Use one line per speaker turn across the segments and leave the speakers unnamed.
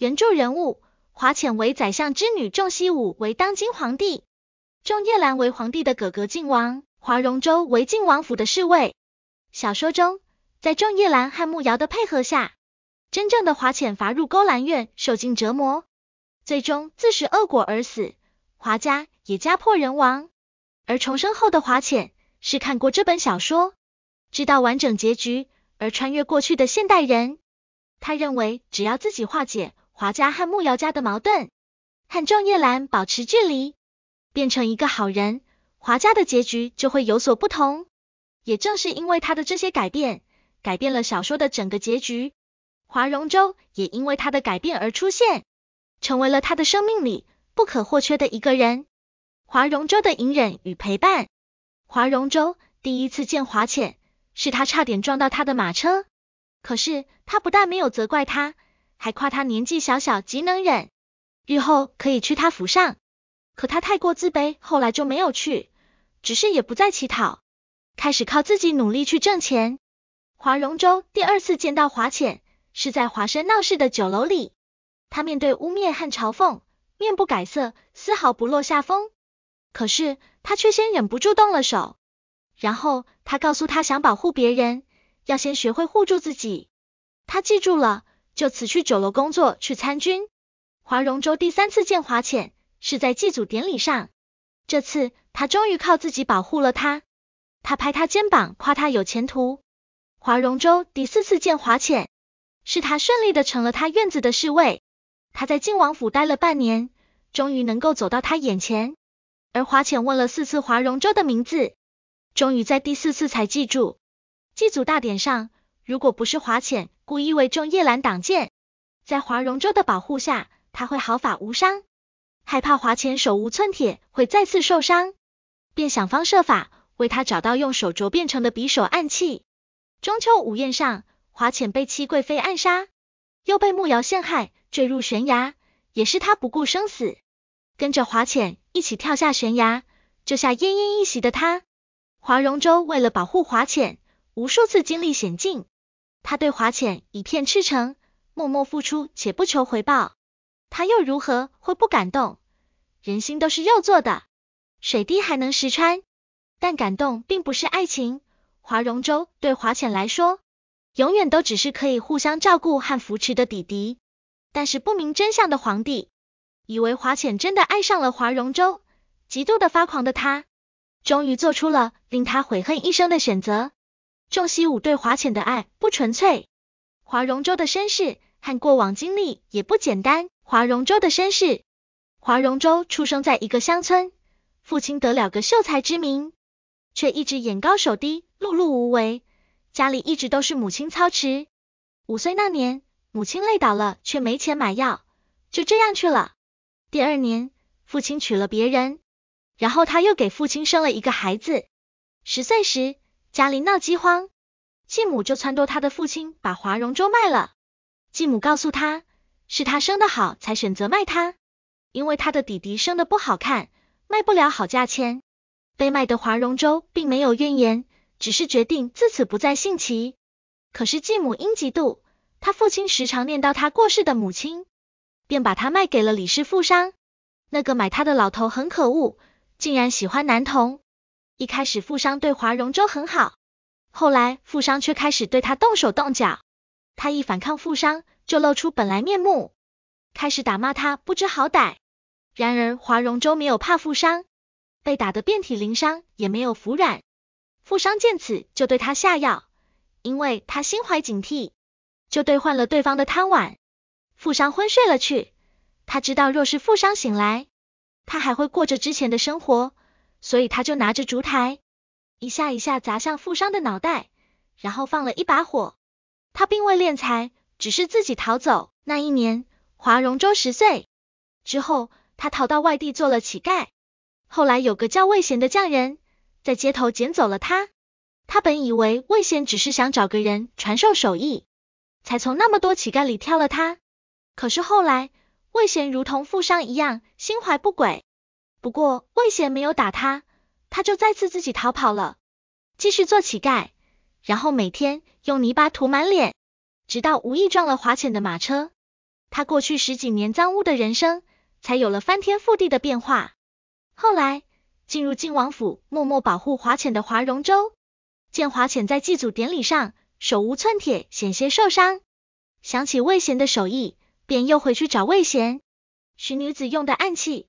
原著人物华浅为宰相之女，仲西武为当今皇帝，仲叶兰为皇帝的哥哥靖王，华容州为靖王府的侍卫。小说中，在仲叶兰和慕瑶的配合下，真正的华浅罚入勾栏院，受尽折磨，最终自食恶果而死，华家也家破人亡。而重生后的华浅是看过这本小说，知道完整结局而穿越过去的现代人，他认为只要自己化解。华家和慕瑶家的矛盾，和仲叶兰保持距离，变成一个好人，华家的结局就会有所不同。也正是因为他的这些改变，改变了小说的整个结局。华容舟也因为他的改变而出现，成为了他的生命里不可或缺的一个人。华容舟的隐忍与陪伴。华容舟第一次见华浅，是他差点撞到他的马车，可是他不但没有责怪他。还夸他年纪小小极能忍，日后可以去他府上。可他太过自卑，后来就没有去，只是也不再乞讨，开始靠自己努力去挣钱。华容州第二次见到华浅，是在华山闹事的酒楼里。他面对污蔑和嘲讽，面不改色，丝毫不落下风。可是他却先忍不住动了手。然后他告诉他，想保护别人，要先学会护住自己。他记住了。就辞去酒楼工作，去参军。华容州第三次见华浅，是在祭祖典礼上。这次他终于靠自己保护了他，他拍他肩膀，夸他有前途。华容州第四次见华浅，是他顺利的成了他院子的侍卫。他在靖王府待了半年，终于能够走到他眼前。而华浅问了四次华容州的名字，终于在第四次才记住。祭祖大典上，如果不是华浅。故意为众夜兰挡剑，在华容州的保护下，他会毫发无伤。害怕华浅手无寸铁会再次受伤，便想方设法为他找到用手镯变成的匕首暗器。中秋午宴上，华浅被戚贵妃暗杀，又被慕瑶陷害，坠入悬崖。也是他不顾生死，跟着华浅一起跳下悬崖，救下奄奄一息的他。华容州为了保护华浅，无数次经历险境。他对华浅一片赤诚，默默付出且不求回报，他又如何会不感动？人心都是肉做的，水滴还能石穿，但感动并不是爱情。华容州对华浅来说，永远都只是可以互相照顾和扶持的弟弟。但是不明真相的皇帝，以为华浅真的爱上了华容州，极度的发狂的他，终于做出了令他悔恨一生的选择。仲西武对华浅的爱不纯粹，华容州的身世和过往经历也不简单。华容州的身世，华容州出生在一个乡村，父亲得了个秀才之名，却一直眼高手低，碌碌无为，家里一直都是母亲操持。五岁那年，母亲累倒了，却没钱买药，就这样去了。第二年，父亲娶了别人，然后他又给父亲生了一个孩子。十岁时。家里闹饥荒，继母就撺掇他的父亲把华容粥卖了。继母告诉他，是他生的好才选择卖他，因为他的弟弟生的不好看，卖不了好价钱。被卖的华容粥并没有怨言，只是决定自此不再姓齐。可是继母因嫉妒，他父亲时常念叨他过世的母亲，便把他卖给了李氏富商。那个买他的老头很可恶，竟然喜欢男童。一开始富商对华容州很好，后来富商却开始对他动手动脚。他一反抗富商，就露出本来面目，开始打骂他不知好歹。然而华容州没有怕富商，被打得遍体鳞伤也没有服软。富商见此就对他下药，因为他心怀警惕，就兑换了对方的贪碗。富商昏睡了去，他知道若是富商醒来，他还会过着之前的生活。所以他就拿着烛台，一下一下砸向富商的脑袋，然后放了一把火。他并未敛财，只是自己逃走。那一年，华容州十岁。之后，他逃到外地做了乞丐。后来有个叫魏贤的匠人，在街头捡走了他。他本以为魏贤只是想找个人传授手艺，才从那么多乞丐里挑了他。可是后来，魏贤如同富商一样，心怀不轨。不过魏贤没有打他，他就再次自己逃跑了，继续做乞丐，然后每天用泥巴涂满脸，直到无意撞了华浅的马车，他过去十几年脏污的人生才有了翻天覆地的变化。后来进入晋王府，默默保护华浅的华容州，见华浅在祭祖典礼上手无寸铁，险些受伤，想起魏贤的手艺，便又回去找魏贤，寻女子用的暗器。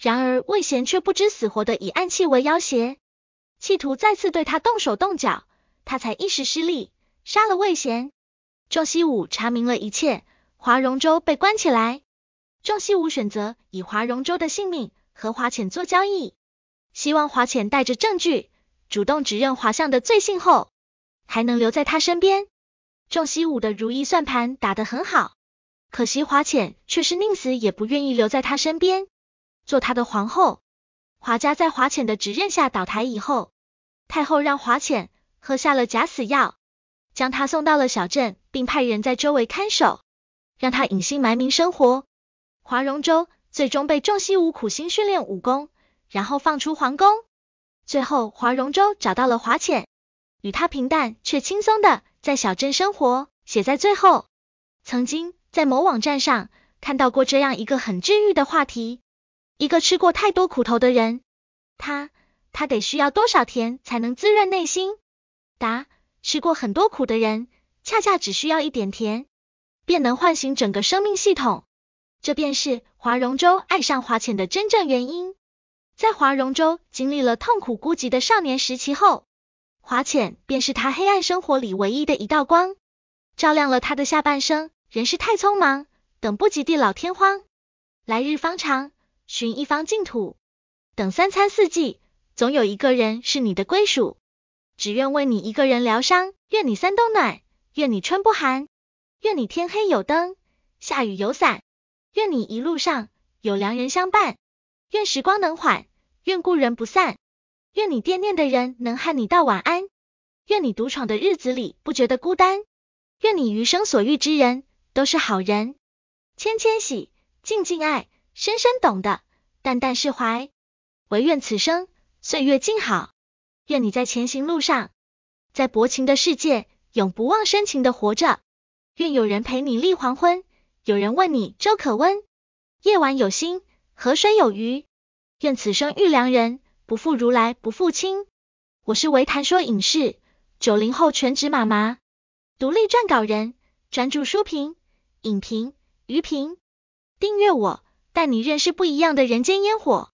然而魏贤却不知死活的以暗器为要挟，企图再次对他动手动脚，他才一时失利，杀了魏贤。仲西武查明了一切，华容州被关起来。仲西武选择以华容州的性命和华浅做交易，希望华浅带着证据，主动指认华相的罪行后，还能留在他身边。仲西武的如意算盘打得很好，可惜华浅却是宁死也不愿意留在他身边。做他的皇后，华家在华浅的指认下倒台以后，太后让华浅喝下了假死药，将他送到了小镇，并派人在周围看守，让他隐姓埋名生活。华容周最终被仲西武苦心训练武功，然后放出皇宫。最后，华容周找到了华浅，与他平淡却轻松的在小镇生活。写在最后，曾经在某网站上看到过这样一个很治愈的话题。一个吃过太多苦头的人，他他得需要多少甜才能滋润内心？答：吃过很多苦的人，恰恰只需要一点甜，便能唤醒整个生命系统。这便是华容州爱上华浅的真正原因。在华容州经历了痛苦孤寂的少年时期后，华浅便是他黑暗生活里唯一的一道光，照亮了他的下半生。人世太匆忙，等不及地老天荒，来日方长。寻一方净土，等三餐四季，总有一个人是你的归属。只愿为你一个人疗伤，愿你三冬暖，愿你春不寒，愿你天黑有灯，下雨有伞，愿你一路上有良人相伴，愿时光能缓，愿故人不散，愿你惦念的人能和你道晚安，愿你独闯的日子里不觉得孤单，愿你余生所遇之人都是好人，千千喜，静静爱。深深懂得，淡淡释怀，唯愿此生岁月静好。愿你在前行路上，在薄情的世界，永不忘深情的活着。愿有人陪你立黄昏，有人问你粥可温。夜晚有星，河水有鱼。愿此生遇良人，不负如来，不负卿。我是唯谈说影视九零后全职妈妈，独立撰稿人，专注书评、影评、娱评。订阅我。带你认识不一样的人间烟火。